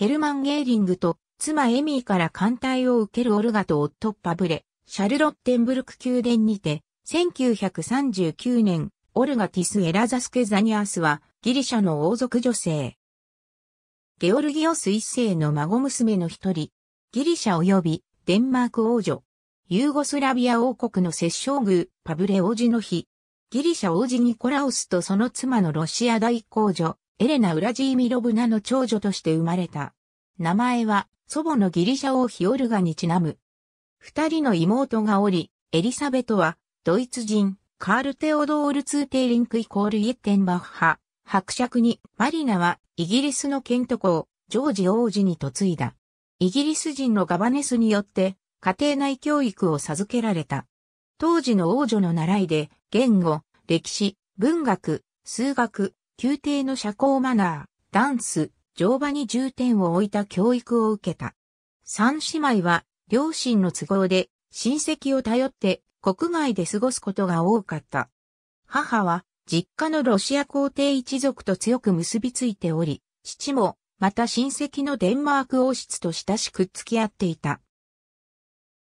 ヘルマン・ゲーリングと妻エミーから艦隊を受けるオルガと夫パブレ、シャルロッテンブルク宮殿にて、1939年、オルガ・ティス・エラザスケ・ザニアスはギリシャの王族女性。ゲオルギオス一世の孫娘の一人、ギリシャ及びデンマーク王女、ユーゴスラビア王国の摂政宮、パブレ王子の日、ギリシャ王子ニコラオスとその妻のロシア大公女、エレナ・ウラジーミロブナの長女として生まれた。名前は、祖母のギリシャ王ヒオルガにちなむ。二人の妹がおり、エリサベトは、ドイツ人、カール・テオドール・ツーテイリンクイコール・イエッテンバッハ、伯爵に、マリナは、イギリスのケント公、ジョージ王子に嫁いだ。イギリス人のガバネスによって、家庭内教育を授けられた。当時の王女の習いで、言語、歴史、文学、数学、宮廷の社交マナー、ダンス、乗馬に重点を置いた教育を受けた。三姉妹は、両親の都合で、親戚を頼って国外で過ごすことが多かった。母は、実家のロシア皇帝一族と強く結びついており、父も、また親戚のデンマーク王室と親しく付き合っていた。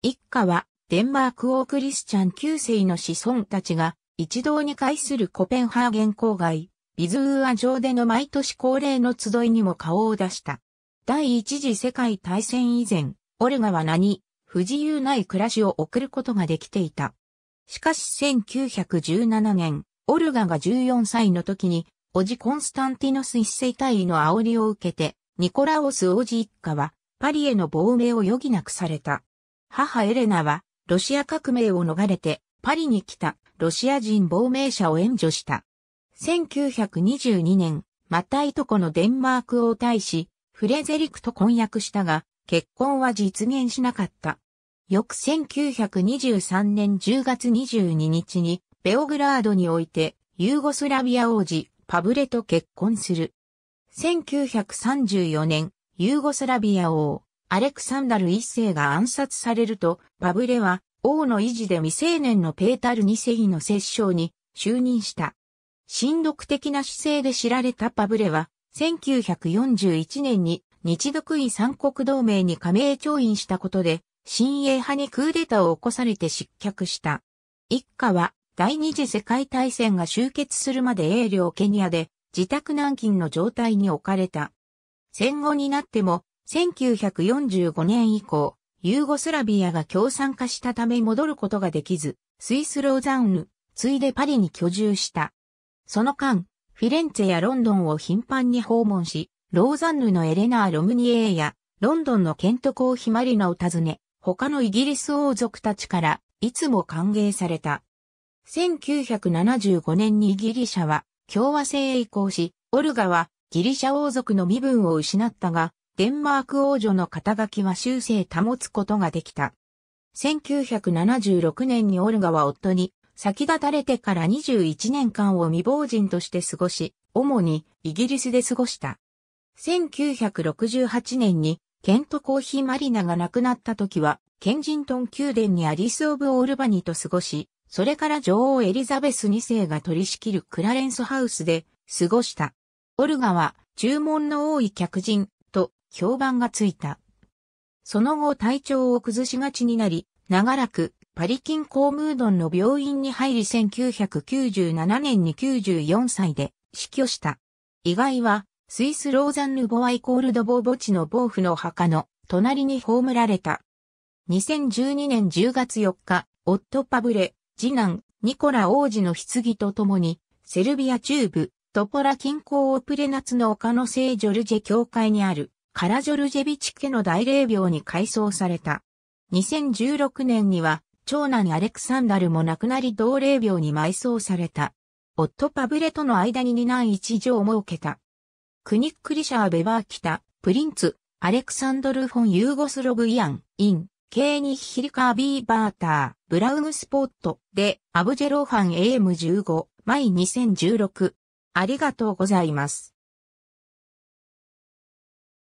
一家は、デンマーク王クリスチャン9世の子孫たちが、一堂に会するコペンハーゲン郊外、ビズーア上での毎年恒例の集いにも顔を出した。第一次世界大戦以前、オルガは何、不自由ない暮らしを送ることができていた。しかし1917年、オルガが14歳の時に、おじコンスタンティノス一世大尉の煽りを受けて、ニコラオス王子一家は、パリへの亡命を余儀なくされた。母エレナは、ロシア革命を逃れて、パリに来た、ロシア人亡命者を援助した。1922年、マタイとこのデンマーク王大使、フレゼリクと婚約したが、結婚は実現しなかった。翌1923年10月22日に、ベオグラードにおいて、ユーゴスラビア王子、パブレと結婚する。1934年、ユーゴスラビア王、アレクサンダル一世が暗殺されると、パブレは、王の維持で未成年のペータル二世の摂政に就任した。親読的な姿勢で知られたパブレは、1941年に日独位三国同盟に加盟調印したことで、新英派にクーデターを起こされて失脚した。一家は第二次世界大戦が終結するまで英領ケニアで自宅軟禁の状態に置かれた。戦後になっても1945年以降、ユーゴスラビアが共産化したため戻ることができず、スイス・ローザンヌ、ついでパリに居住した。その間、フィレンツェやロンドンを頻繁に訪問し、ローザンヌのエレナー・ロムニエーや、ロンドンのケント公妃マリナを訪ね、他のイギリス王族たちから、いつも歓迎された。1975年にギリシャは共和制へ移行し、オルガはギリシャ王族の身分を失ったが、デンマーク王女の肩書きは修正保つことができた。1976年にオルガは夫に先が垂れてから21年間を未亡人として過ごし、主にイギリスで過ごした。1968年にケント・コーヒー・マリナが亡くなった時は、ケンジントン宮殿にアリス・オブ・オールバニーと過ごし、それから女王エリザベス2世が取り仕切るクラレンスハウスで過ごした。オルガは注文の多い客人と評判がついた。その後体調を崩しがちになり、長らくパリ近郊ムードンの病院に入り1997年に94歳で死去した。意外は、スイスローザンヌ・ボワイコールド・ボー墓地の暴府の墓の隣に葬られた。2012年10月4日、夫パブレ、次男、ニコラ王子の棺と共に、セルビア中部、トポラ近郊オプレナツの丘の聖ジョルジェ教会にある、カラジョルジェビチ家の大霊廟に改装された。2016年には、長男アレクサンダルも亡くなり同霊病に埋葬された。夫パブレとの間に二男一女を設けた。クニック・リシャー・ベバー・キタ、プリンツ、アレクサンドル・フォン・ユーゴスログ・イアン、イン、ケーニヒリカー・ビーバーター、ブラウン・スポット、で、アブジェローファン AM15、マイ2016。ありがとうございます。